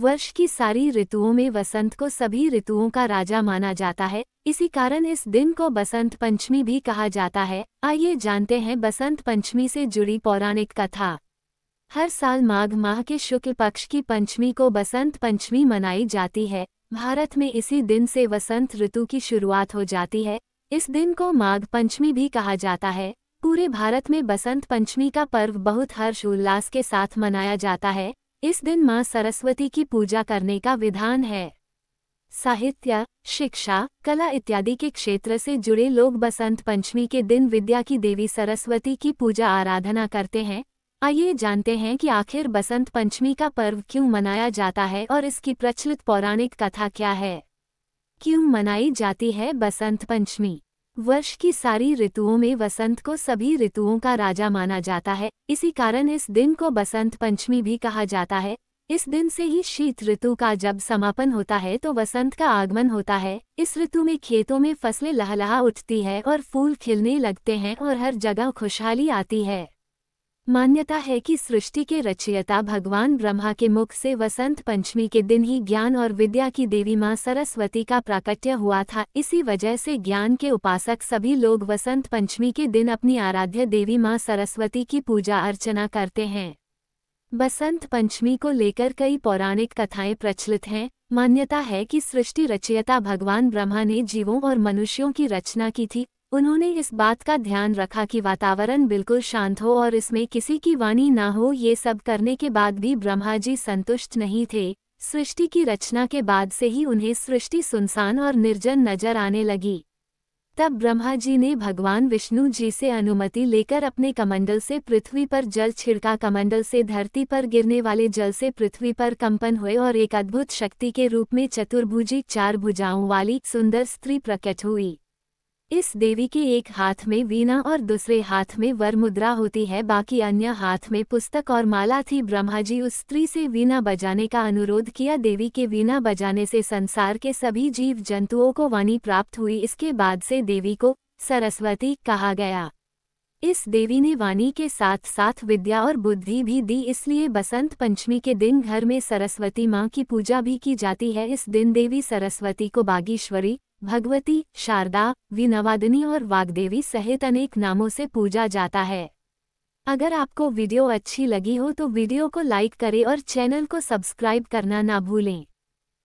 वर्ष की सारी ऋतुओं में वसंत को सभी ऋतुओं का राजा माना जाता है इसी कारण इस दिन को बसंत पंचमी भी कहा जाता है आइए जानते हैं बसंत पंचमी से जुड़ी पौराणिक कथा हर साल माघ माह के शुक्ल पक्ष की पंचमी को बसंत पंचमी मनाई जाती है भारत में इसी दिन से वसंत ऋतु की शुरुआत हो जाती है इस दिन को माघ पंचमी भी कहा जाता है पूरे भारत में बसंत पंचमी का पर्व बहुत हर्ष उल्लास के साथ मनाया जाता है इस दिन माँ सरस्वती की पूजा करने का विधान है साहित्य शिक्षा कला इत्यादि के क्षेत्र से जुड़े लोग बसंत पंचमी के दिन विद्या की देवी सरस्वती की पूजा आराधना करते हैं आइए जानते हैं कि आखिर बसंत पंचमी का पर्व क्यों मनाया जाता है और इसकी प्रचलित पौराणिक कथा क्या है क्यों मनाई जाती है बसंत पंचमी वर्ष की सारी ऋतुओं में वसंत को सभी ऋतुओं का राजा माना जाता है इसी कारण इस दिन को बसंत पंचमी भी कहा जाता है इस दिन से ही शीत ऋतु का जब समापन होता है तो वसंत का आगमन होता है इस ऋतु में खेतों में फसलें लहलहा उठती है और फूल खिलने लगते हैं और हर जगह खुशहाली आती है मान्यता है कि सृष्टि के रचयिता भगवान ब्रह्मा के मुख से वसंत पंचमी के दिन ही ज्ञान और विद्या की देवी मां सरस्वती का प्राकट्य हुआ था इसी वजह से ज्ञान के उपासक सभी लोग वसंत पंचमी के दिन अपनी आराध्य देवी मां सरस्वती की पूजा अर्चना करते हैं बसंत पंचमी को लेकर कई पौराणिक कथाएं प्रचलित हैं मान्यता है कि सृष्टि रचयिता भगवान ब्रह्मा ने जीवों और मनुष्यों की रचना की थी उन्होंने इस बात का ध्यान रखा कि वातावरण बिल्कुल शांत हो और इसमें किसी की वाणी ना हो ये सब करने के बाद भी ब्रह्मा जी संतुष्ट नहीं थे सृष्टि की रचना के बाद से ही उन्हें सृष्टि सुनसान और निर्जन नजर आने लगी तब ब्रह्मा जी ने भगवान विष्णु जी से अनुमति लेकर अपने कमंडल से पृथ्वी पर जल छिड़का कमंडल से धरती पर गिरने वाले जल से पृथ्वी पर कंपन हुए और एक अद्भुत शक्ति के रूप में चतुर्भुजी चार भुजाओं वाली सुंदर स्त्री प्रकट हुई इस देवी के एक हाथ में वीणा और दूसरे हाथ में वर मुद्रा होती है बाकी अन्य हाथ में पुस्तक और माला थी ब्रह्मा जी उस स्त्री से वीणा बजाने का अनुरोध किया देवी के वीणा बजाने से संसार के सभी जीव जंतुओं को वाणी प्राप्त हुई इसके बाद से देवी को सरस्वती कहा गया इस देवी ने वाणी के साथ साथ विद्या और बुद्धि भी दी इसलिए बसंत पंचमी के दिन घर में सरस्वती माँ की पूजा भी की जाती है इस दिन देवी सरस्वती को बागीश्वरी भगवती शारदा विनवादिनी और वाग्देवी सहित अनेक नामों से पूजा जाता है अगर आपको वीडियो अच्छी लगी हो तो वीडियो को लाइक करें और चैनल को सब्सक्राइब करना ना भूलें